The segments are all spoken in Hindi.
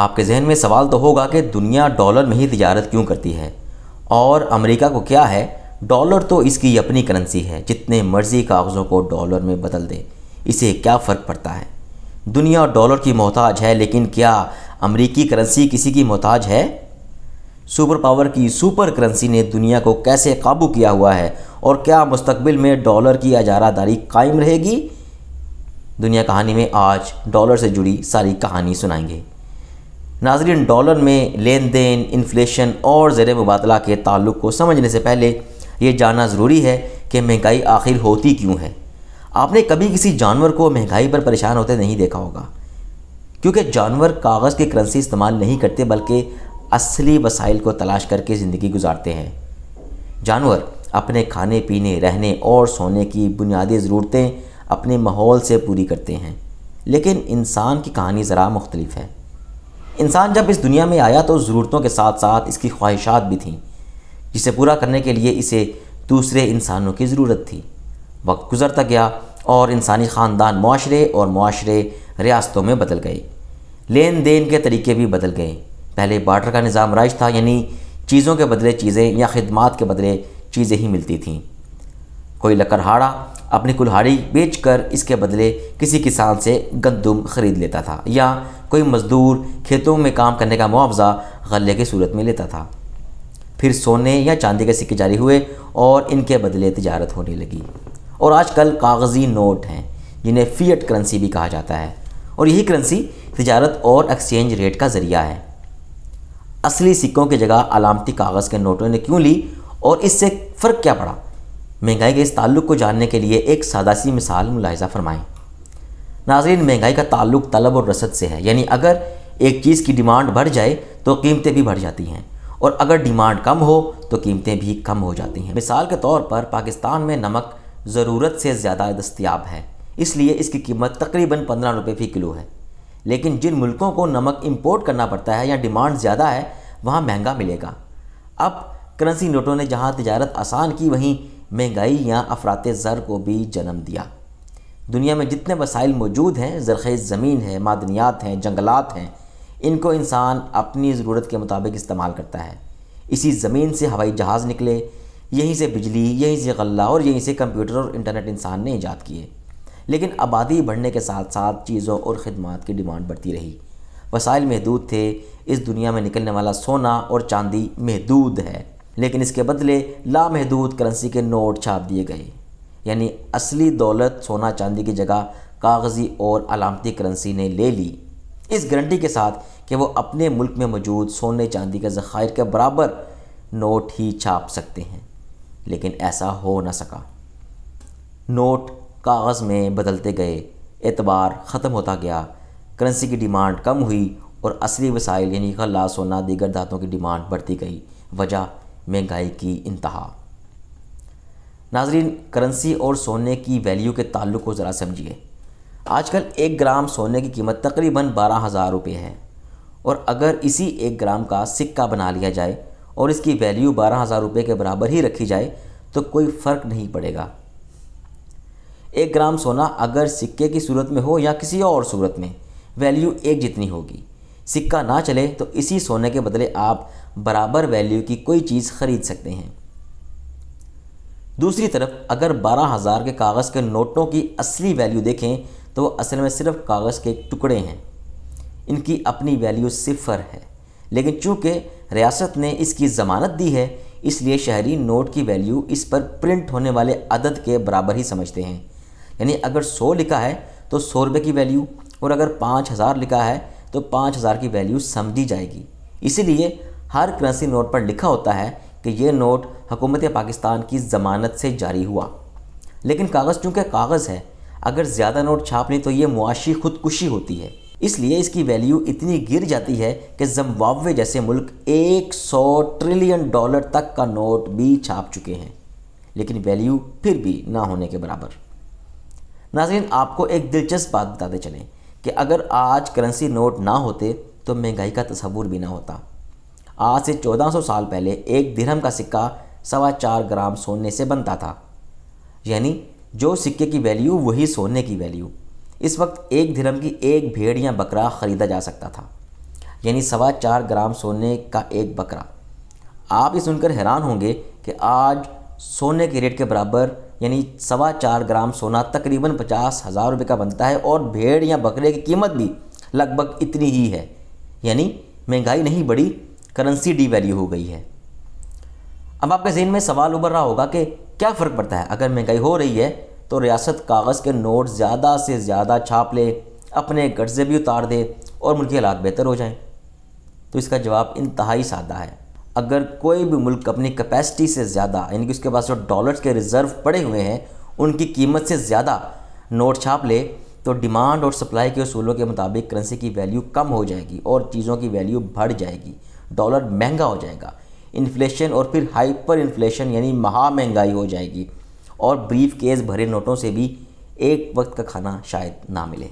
आपके जहन में सवाल तो होगा कि दुनिया डॉलर में ही तजारत क्यों करती है और अमेरिका को क्या है डॉलर तो इसकी अपनी करेंसी है जितने मर्जी कागज़ों को डॉलर में बदल दे इसे क्या फ़र्क पड़ता है दुनिया डॉलर की मोहताज है लेकिन क्या अमेरिकी करेंसी किसी की मोहताज है सुपर पावर की सुपर करेंसी ने दुनिया को कैसे काबू किया हुआ है और क्या मुस्तबिल में डॉलर की अजारादारी कायम रहेगी दुनिया कहानी में आज डॉलर से जुड़ी सारी कहानी सुनाएंगे नाजरीन डॉलर में लेन देन इन्फ्लेशन और ज़र मुबादला के ताल्लुक को समझने से पहले ये जानना ज़रूरी है कि महंगाई आखिर होती क्यों है आपने कभी किसी जानवर को महंगाई पर परेशान होते नहीं देखा होगा क्योंकि जानवर कागज़ की करंसी इस्तेमाल नहीं करते बल्कि असली वसाइल को तलाश करके ज़िंदगी गुजारते हैं जानवर अपने खाने पीने रहने और सोने की बुनियादी ज़रूरतें अपने माहौल से पूरी करते हैं लेकिन इंसान की कहानी ज़रा मुख्तलिफ है इंसान जब इस दुनिया में आया तो ज़रूरतों के साथ साथ इसकी ख्वाहिशात भी थीं जिसे पूरा करने के लिए इसे दूसरे इंसानों की ज़रूरत थी वक्त गुजरता गया और इंसानी ख़ानदान माशरे और माशरे रियासतों में बदल गए लेन देन के तरीके भी बदल गए पहले बाटर का निज़ाम राइज था यानी चीज़ों के बदले चीज़ें या ख़दमात के बदले चीज़ें ही मिलती थीं कोई लकड़हाड़ा अपनी कुल्हाड़ी बेचकर इसके बदले किसी किसान से गंदुम ख़रीद लेता था या कोई मज़दूर खेतों में काम करने का मुआवजा गले की सूरत में लेता था फिर सोने या चांदी के सिक्के जारी हुए और इनके बदले तजारत होने लगी और आजकल कागज़ी नोट हैं जिन्हें फीएट करेंसी भी कहा जाता है और यही करेंसी तजारत और एक्सचेंज रेट का ज़रिया है असली सिक्कों की जगह अलामती कागज़ के नोटों ने क्यों ली और इससे फ़र्क क्या पड़ा महंगाई के इस ताल्लुक को जानने के लिए एक सादासी मिसाल मुलायजा फरमाएँ नाजरीन महंगाई का ताल्लुक तलब और रसद से है यानी अगर एक चीज़ की डिमांड बढ़ जाए तो कीमतें भी बढ़ जाती हैं और अगर डिमांड कम हो तो कीमतें भी कम हो जाती हैं मिसाल के तौर पर पाकिस्तान में नमक ज़रूरत से ज़्यादा दस्तियाब है इसलिए इसकी कीमत तकरीबन पंद्रह रुपये फ़ी किलो है लेकिन जिन मुल्कों को नमक इम्पोर्ट करना पड़ता है या डिमांड ज़्यादा है वहाँ महंगा मिलेगा अब करेंसी नोटों ने जहाँ तजारत आसान की वहीं महंगाई या अफरात ज़र को भी जन्म दिया दुनिया में जितने वसाइल मौजूद हैं ज़रख़ेज़ ज़मीन है मादनियात हैं जंगलात हैं इनको इंसान अपनी ज़रूरत के मुताबिक इस्तेमाल करता है इसी ज़मीन से हवाई जहाज़ निकले यहीं से बिजली यहीं से गल्ला और यहीं से कंप्यूटर और इंटरनेट इंसान ने ईजाद किए लेकिन आबादी बढ़ने के साथ साथ चीज़ों और ख़दमात की डिमांड बढ़ती रही वसाइल महदूद थे इस दुनिया में निकलने वाला सोना और चांदी महदूद है लेकिन इसके बदले लामहदूद करेंसी के नोट छाप दिए गए यानी असली दौलत सोना चांदी की जगह कागज़ी और अलामती करेंसी ने ले ली इस गारंटी के साथ कि वो अपने मुल्क में मौजूद सोने चांदी के ज़खायर के बराबर नोट ही छाप सकते हैं लेकिन ऐसा हो ना सका नोट कागज़ में बदलते गए एतबार ख़त्म होता गया करेंसी की डिमांड कम हुई और असली वसाइल यानी खला सोना दीगर धातों की डिमांड बढ़ती गई वजह महंगाई की इंतहा नाजरीन करेंसी और सोने की वैल्यू के ताल्लुक को ज़रा समझिए आजकल एक ग्राम सोने की कीमत तकरीबन बारह हज़ार रुपये है और अगर इसी एक ग्राम का सिक्का बना लिया जाए और इसकी वैल्यू बारह हज़ार रुपये के बराबर ही रखी जाए तो कोई फ़र्क नहीं पड़ेगा एक ग्राम सोना अगर सिक्के की सूरत में हो या किसी और सूरत में वैल्यू एक जितनी होगी सिक्का ना चले तो इसी सोने के बदले आप बराबर वैल्यू की कोई चीज़ खरीद सकते हैं दूसरी तरफ अगर बारह हज़ार के कागज़ के नोटों की असली वैल्यू देखें तो असल में सिर्फ कागज़ के टुकड़े हैं इनकी अपनी वैल्यू सिफर है लेकिन चूँकि रियासत ने इसकी ज़मानत दी है इसलिए शहरी नोट की वैल्यू इस पर प्रिंट होने वाले अदद के बराबर ही समझते हैं यानी अगर सौ लिखा है तो सौ रुपये की वैल्यू और अगर पाँच हज़ार लिखा है तो पाँच हज़ार की वैल्यू समझी जाएगी इसीलिए हर करेंसी नोट पर लिखा होता है कि यह नोट हुकूमत पाकिस्तान की ज़मानत से जारी हुआ लेकिन कागज़ चूँकि कागज़ है अगर ज़्यादा नोट छाप लें तो ये मुआशी खुदकुशी होती है इसलिए इसकी वैल्यू इतनी गिर जाती है कि जम्बावे जैसे मुल्क 100 ट्रिलियन डॉलर तक का नोट भी छाप चुके हैं लेकिन वैल्यू फिर भी ना होने के बराबर नाजरीन आपको एक दिलचस्प बात बताते चलें कि अगर आज करेंसी नोट ना होते तो महंगाई का तस्वूर भी ना होता आज से 1400 साल पहले एक दिरहम का सिक्का सवा चार ग्राम सोने से बनता था यानी जो सिक्के की वैल्यू वही सोने की वैल्यू इस वक्त एक धर्म की एक भेड़ या बकरा ख़रीदा जा सकता था यानी सवा चार ग्राम सोने का एक बकरा आप ये सुनकर हैरान होंगे कि आज सोने के रेट के बराबर यानी सवा चार ग्राम सोना तकरीबन पचास हज़ार रुपये का बनता है और भेड़ या बकरे की कीमत भी लगभग इतनी ही है यानी महंगाई नहीं बढ़ी करेंसी डी वैल्यू हो गई है अब आपके जहन में सवाल उभर रहा होगा कि क्या फ़र्क पड़ता है अगर महंगाई हो रही है तो रियासत कागज़ के नोट ज़्यादा से ज़्यादा छाप ले अपने गर्जे भी उतार दे और मुल्की हालात बेहतर हो जाएं तो इसका जवाब इंतहाई सादा है अगर कोई भी मुल्क अपनी कैपेसिटी से ज़्यादा यानी कि उसके पास जो डॉलर्स के रिज़र्व पड़े हुए हैं उनकी कीमत से ज़्यादा नोट छाप ले तो डिमांड और सप्लाई के असूलों के मुताबिक करेंसी की वैल्यू कम हो जाएगी और चीज़ों की वैल्यू बढ़ जाएगी डॉलर महंगा हो जाएगा इन्फ्लेशन और फिर हाइपर इन्फ्लेशन यानी महा महंगाई हो जाएगी और ब्रीफ केस भरे नोटों से भी एक वक्त का खाना शायद ना मिले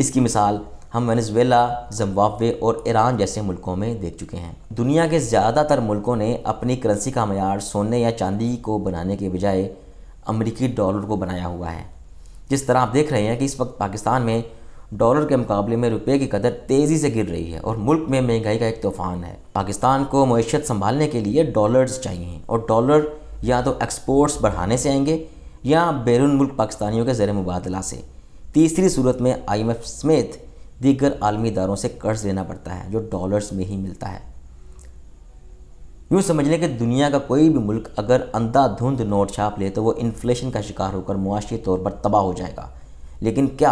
इसकी मिसाल हम वेनेजुएला जम्बावे और ईरान जैसे मुल्कों में देख चुके हैं दुनिया के ज़्यादातर मुल्कों ने अपनी करेंसी का मैार सोने या चांदी को बनाने के बजाय अमरीकी डॉलर को बनाया हुआ है जिस तरह आप देख रहे हैं कि इस वक्त पाकिस्तान में डॉलर के मुकाबले में रुपये की कदर तेज़ी से गिर रही है और मुल्क में महंगाई का एक तूफान है पाकिस्तान को मीशत संभालने के लिए डॉलर्स चाहिए और डॉलर या तो एक्सपोर्ट्स बढ़ाने से आएंगे या बैरून मुल्क पाकिस्तानियों के ज़र मुबादला से तीसरी सूरत में आई एम एफ समेत दीगर आलमी इदारों से कर्ज लेना पड़ता है जो डॉलर्स में ही मिलता है यूँ समझ लें कि दुनिया का कोई भी मुल्क अगर अंधाधुंध नोट छाप ले तो वो इन्फ्लेशन का शिकार होकर मुआशी तौर पर तबाह हो जाएगा लेकिन क्या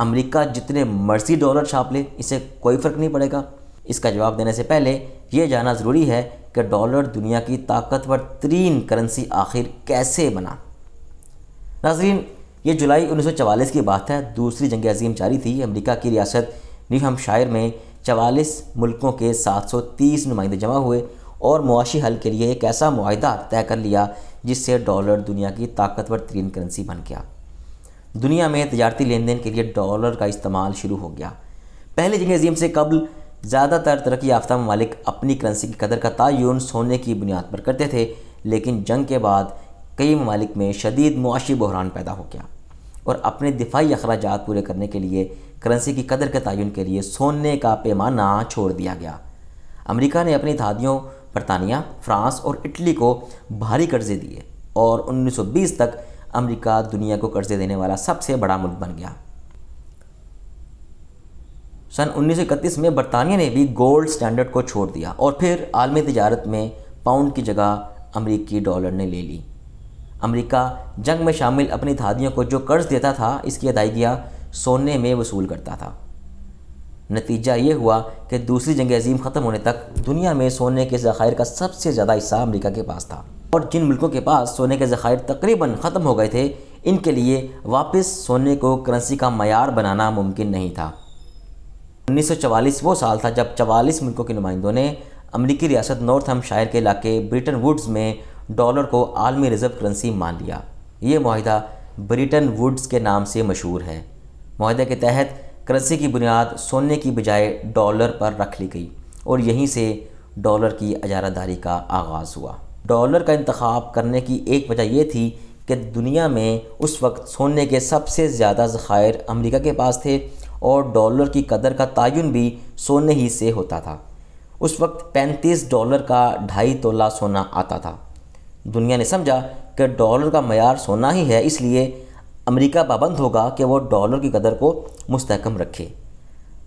अमेरिका जितने मर्जी डॉलर छाप ले इसे कोई फ़र्क नहीं पड़ेगा इसका जवाब देने से पहले ये जानना ज़रूरी है कि डॉलर दुनिया की ताकतवर तरीन करेंसी आखिर कैसे बना नाजरीन ये जुलाई 1944 की बात है दूसरी जंग अजीम जारी थी अमेरिका की रियासत न्यू शायर में 44 मुल्कों के 730 नुमाइंदे जमा हुए और मुआशी हल के लिए एक ऐसा माहदा तय कर लिया जिससे डॉलर दुनिया की ताकतवर तरीन करेंसी बन गया दुनिया में तजारती लेन देन के लिए डॉलर का इस्तेमाल शुरू हो गया पहले जंग अजीम से कबल ज़्यादातर तरक्की याफ्ता ममालिक अपनी करेंसी की कदर का तयन सोने की बुनियाद पर करते थे लेकिन जंग के बाद कई ममालिक में शदीद मुआशी बहरान पैदा हो गया और अपने दिफाई अखराज पूरे करने के लिए करेंसी की कदर के तयन के लिए सोने का पैमाना छोड़ दिया गया अमेरिका ने अपनी इतिहादियों बरतानिया फ्रांस और इटली को भारी कर्जे दिए और 1920 तक अमेरिका दुनिया को कर्जे देने वाला सबसे बड़ा मुल्क बन गया सन 1931 में बरतानिया ने भी गोल्ड स्टैंडर्ड को छोड़ दिया और फिर आलमी तजारत में पाउंड की जगह अमरीकी डॉलर ने ले ली अमेरिका जंग में शामिल अपनी धादियों को जो कर्ज देता था इसकी अदायगियाँ सोने में वसूल करता था नतीजा ये हुआ कि दूसरी जंग अजीम ख़त्म होने तक दुनिया में सोने के ज़खायर का सबसे ज़्यादा हिस्सा अमरीका के पास था और जिन मुल्कों के पास सोने के ज़खायर तकरीबन ख़त्म हो गए थे इनके लिए वापस सोने को करेंसी का मैार बनाना मुमकिन नहीं था 1944 वो साल था जब 44 मुल्कों के नुमाइंदों ने अमरीकी रियासत नॉर्थ हम शायर के इलाके ब्रिटन वुड्स में डॉलर को आलमी रिजर्व करेंसी मान लिया ये माहिदा ब्रिटन वुड्स के नाम से मशहूर है माहे के तहत करेंसी की बुनियाद सोने की बजाय डॉलर पर रख ली गई और यहीं से डॉलर की अजारादारी का आगाज़ हुआ डॉलर का इंतखब करने की एक वजह यह थी कि दुनिया में उस वक्त सोने के सबसे ज़्यादा ज़ख़ायर अमेरिका के पास थे और डॉलर की कदर का तयन भी सोने ही से होता था उस वक्त पैंतीस डॉलर का ढाई तोला सोना आता था दुनिया ने समझा कि डॉलर का मैार सोना ही है इसलिए अमेरिका पाबंद होगा कि वो डॉलर की कदर को मुस्तकम रखे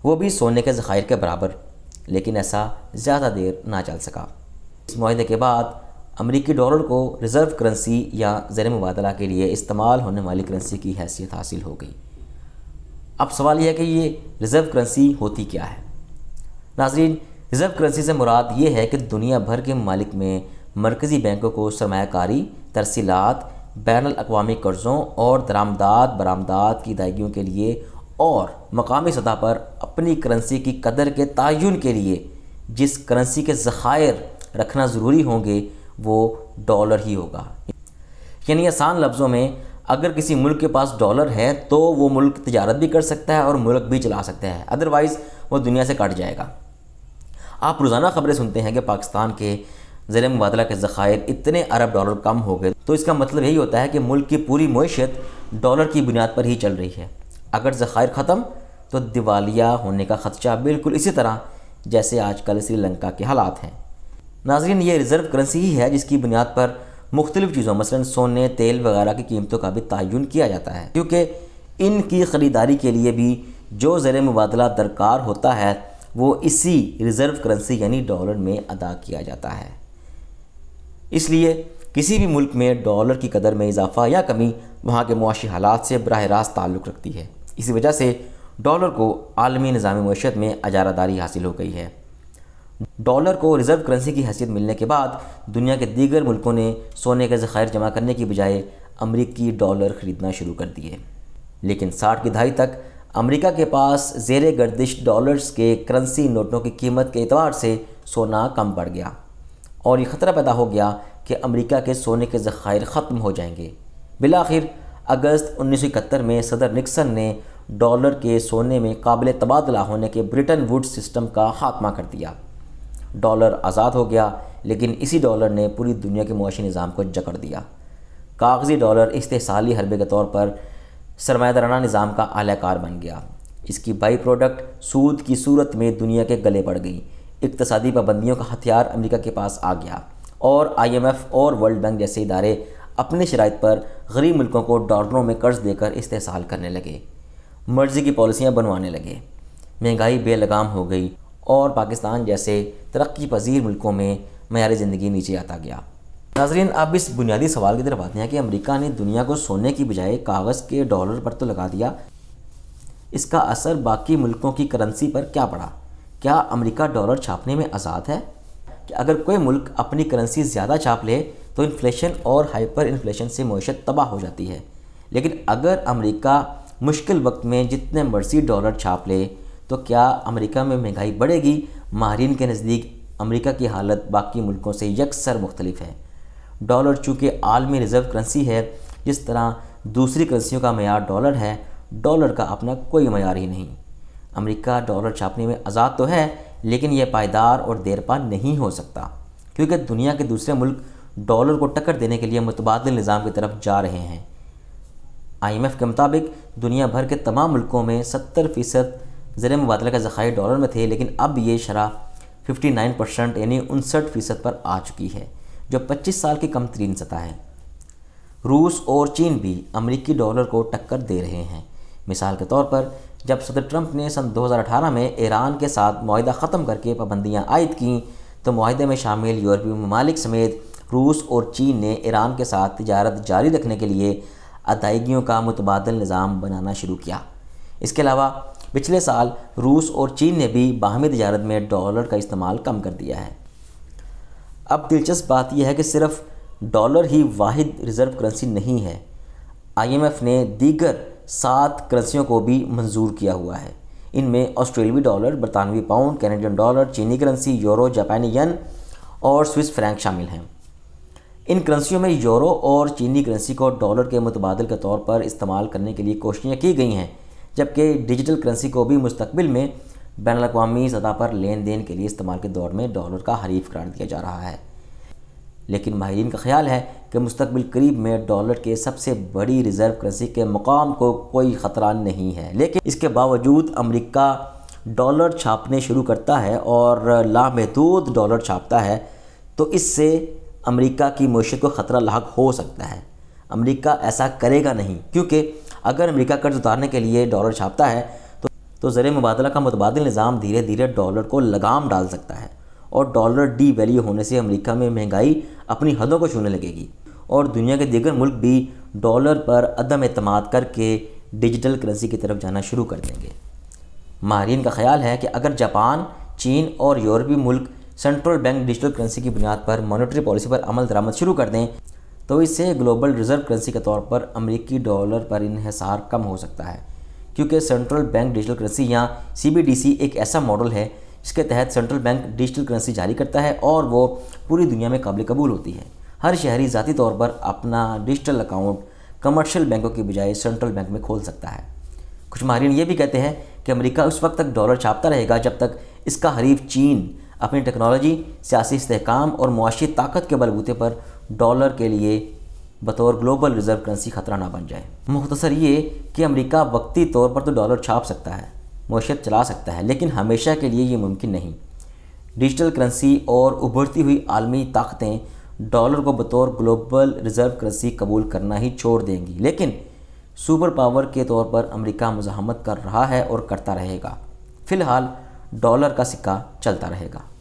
वो भी सोने के ज़ख़ायर के बराबर लेकिन ऐसा ज़्यादा देर ना चल सका इस माहे के बाद अमरीकी डॉलर को रिज़र्व करेंसी या ज़र मुबादला के लिए इस्तेमाल होने वाली करेंसी की हैसियत हासिल हो गई अब सवाल यह है कि ये रिज़र्व करेंसी होती क्या है नाजरीन रिज़र्व करेंसी से मुराद ये है कि दुनिया भर के मालिक में मरकज़ी बैंकों को सरमाकारी तरसीलत बैन अवी कर्ज़ों और दरामदाद बरामदाद की अदायगियों के लिए और मकामी सतह पर अपनी करंसी की कदर के तयन के लिए जिस करेंसी के ज़ख़ायर रखना ज़रूरी होंगे वो डॉलर ही होगा यानी आसान लफ्ज़ों में अगर किसी मुल्क के पास डॉलर है तो वो मुल्क तजारत भी कर सकता है और मुल्क भी चला सकता है अदरवाइज़ वो दुनिया से कट जाएगा आप रोज़ाना ख़बरें सुनते हैं कि पाकिस्तान के ज़र मुबादला के ज़खायर इतने अरब डॉलर कम हो गए तो इसका मतलब यही होता है कि मुल्क की पूरी मीशत डॉलर की बुनियाद पर ही चल रही है अगर ज़खायर ख़त्म तो दिवालिया होने का ख़दशा बिल्कुल इसी तरह जैसे आजकल श्रीलंका के हालात हैं नाजरीन ये रिज़र्व करेंसी ही है जिसकी बुनियाद पर मुख्तलिफ़ चीज़ों मसलन सोने तेल वगैरह की कीमतों का भी तयन किया जाता है क्योंकि इनकी ख़रीदारी के लिए भी जो ज़र मुबादला दरकार होता है वो इसी रिज़र्व करेंसी यानी डॉलर में अदा किया जाता है इसलिए किसी भी मुल्क में डॉलर की कदर में इजाफा या कमी वहाँ के मुआशी हालात से बरह रास्त ताल्लुक़ रखती है इसी वजह से डॉलर को आलमी निज़ाम मीशत में अजारादारी हासिल हो गई है डॉलर को रिज़र्व करेंसी की हैसियत मिलने के बाद दुनिया के दीगर मुल्कों ने सोने के ज़खायर जमा करने की बजाय अमरीकी डॉलर ख़रीदना शुरू कर दिए लेकिन साठ की दहाई तक अमरीका के पास जेर गर्दिश डॉलर्स के करेंसी नोटों की कीमत के एतवार से सोना कम पड़ गया और ये ख़तरा पैदा हो गया कि अमेरिका के सोने के ज़खायर ख़त्म हो जाएंगे बिलाखिर अगस्त उन्नीस में सदर निक्सन ने डॉलर के सोने में काबिल तबादला होने के ब्रिटन वुड सिस्टम का खात्मा कर दिया डॉलर आज़ाद हो गया लेकिन इसी डॉलर ने पूरी दुनिया के मुआशी निज़ाम को जकड़ दिया कागज़ी डॉलर इस्तेसाली हरबे के तौर पर सरमादाराना निज़ाम का आलाकार बन गया इसकी बाई प्रोडक्ट सूद की सूरत में दुनिया के गले पड़ गई इकतसादी पाबंदियों का हथियार अमेरिका के पास आ गया और आईएमएफ और वर्ल्ड बैंक जैसे इदारे अपने शराइ पर गरीब मुल्कों को डॉलरों में कर्ज देकर इस्तेसाल करने लगे मर्जी की पॉलिसियाँ बनवाने लगे महंगाई बेलगाम हो गई और पाकिस्तान जैसे तरक्की पजीर मुल्कों में मैारी ज़िंदगी नीचे आता गया नाजरीन अब इस बुनियादी सवाल की तरफ आते हैं कि अमेरिका ने दुनिया को सोने की बजाय कागज़ के डॉलर पर तो लगा दिया इसका असर बाकी मुल्कों की करेंसी पर क्या पड़ा क्या अमेरिका डॉलर छापने में आज़ाद है कि अगर कोई मुल्क अपनी करेंसी ज़्यादा छाप ले तो इन्फ्लेशन और हाइपर इन्फ्लेशन से मीशत तबाह हो जाती है लेकिन अगर अमेरिका मुश्किल वक्त में जितने मर्जी डॉलर छाप ले तो क्या अमेरिका में महंगाई बढ़ेगी माहरीन के नज़दीक अमेरिका की हालत बाकी मुल्कों से यकसर मुख्तलिफ है डॉलर चूँकि आलमी रिजर्व करेंसी है जिस तरह दूसरी करेंसियों का मैार डॉलर है डॉलर का अपना कोई मैार ही नहीं अमेरिका डॉलर छापने में आज़ाद तो है लेकिन यह पायदार और देरपा नहीं हो सकता क्योंकि दुनिया के दूसरे मुल्क डॉलर को टक्कर देने के लिए मुतबाद निज़ाम की तरफ जा रहे हैं आईएमएफ के मुताबिक दुनिया भर के तमाम मुल्कों में 70 फ़ीसद ज़र मुबादला के ज़ख़ाई डॉलर में थे लेकिन अब ये फिफ्टी 59 परसेंट यानी उनसठ फ़ीसद पर आ चुकी है जो 25 साल की कम तरीन सतह है रूस और चीन भी अमरीकी डॉलर को टक्कर दे रहे हैं मिसाल के तौर पर जब सदर ट्रंप ने सन 2018 में ईरान के साथ माहा ख़त्म करके पाबंदियाँ आयद की तो माहे में शामिल यूरोपीय ममालिक समेत रूस और चीन ने ईरान के साथ तजारत जारी रखने के लिए अदायगियों का मुतबाद निज़ाम बनाना शुरू किया इसके अलावा पिछले साल रूस और चीन ने भी बाहमी तजारत में डॉलर का इस्तेमाल कम कर दिया है अब दिलचस्प बात यह है कि सिर्फ डॉलर ही वाहिद रिज़र्व करेंसी नहीं है आईएमएफ ने दीगर सात करेंसियों को भी मंजूर किया हुआ है इनमें ऑस्ट्रेलवी डॉलर बरतानवी पाउंड कैनेडियन डॉलर चीनी करेंसी यूरो जापानी यन और स्विस फ्रैंक शामिल हैं इन करेंसियों में यूरो और चीनी करेंसी को डॉलर के मुतबादल के तौर पर इस्तेमाल करने के लिए कोशिशें की गई हैं जबकि डिजिटल करेंसी को भी मुस्तबिल में बैन अवी सतह पर लेन देन के लिए इस्तेमाल के दौर में डॉलर का हरीफ करार दिया जा रहा है लेकिन माहरीन का ख्याल है कि मुस्तबिल करीब में डॉलर के सबसे बड़ी रिज़र्व करेंसी के मकाम को कोई ख़तरा नहीं है लेकिन इसके बावजूद अमरीका डॉलर छापने शुरू करता है और लामहदूद डॉलर छापता है तो इससे अमरीका की मीशत को ख़तरा लाक हो सकता है अमरीका ऐसा करेगा नहीं क्योंकि अगर अमरीका कर्ज उतारने के लिए डॉलर छापता है तो तो ज़र मुबादला का मुतबाद निज़ाम धीरे धीरे डॉलर को लगाम डाल सकता है और डॉलर डी वैल्यू होने से अमेरिका में महंगाई अपनी हदों को छूने लगेगी और दुनिया के दीगर मुल्क भी डॉलर पर अदम अतमाद करके डिजिटल करेंसी की तरफ जाना शुरू कर देंगे माहरीन का ख्याल है कि अगर जापान चीन और यूरोपीय मुल्क सेंट्रल बैंक डिजिटल करेंसी की बुनियाद पर मॉनेटरी पॉलिसी पर अमल दरामद शुरू कर दें तो इससे ग्लोबल रिजर्व करेंसी के तौर पर अमरीकी डॉलर पर इहसार कम हो सकता है क्योंकि सेंट्रल बैंक डिजिटल करेंसी या सी एक ऐसा मॉडल है इसके तहत सेंट्रल बैंक डिजिटल करेंसी जारी करता है और वो पूरी दुनिया में काबिल कबूल होती है हर शहरी ज़ाती तौर पर अपना डिजिटल अकाउंट कमर्शियल बैंकों के बजाय सेंट्रल बैंक में खोल सकता है कुछ माहरीन ये भी कहते हैं कि अमेरिका उस वक्त तक डॉलर छापता रहेगा जब तक इसका हरीफ चीन अपनी टेक्नोलॉजी सियासी इसकाम और मुआशी ताकत के बलबूते पर डॉलर के लिए बतौर ग्लोबल रिजर्व करेंसी खतरा ना बन जाए मुख्तसर ये कि अमेरिका वक्ती तौर पर तो डॉलर छाप सकता है मैशत चला सकता है लेकिन हमेशा के लिए ये मुमकिन नहीं डिजिटल करेंसी और उभरती हुई आलमी ताकतें डॉलर को बतौर ग्लोबल रिज़र्व करेंसी कबूल करना ही छोड़ देंगी लेकिन सुपर पावर के तौर पर अमेरिका मुजामत कर रहा है और करता रहेगा फ़िलहाल डॉलर का सिक्का चलता रहेगा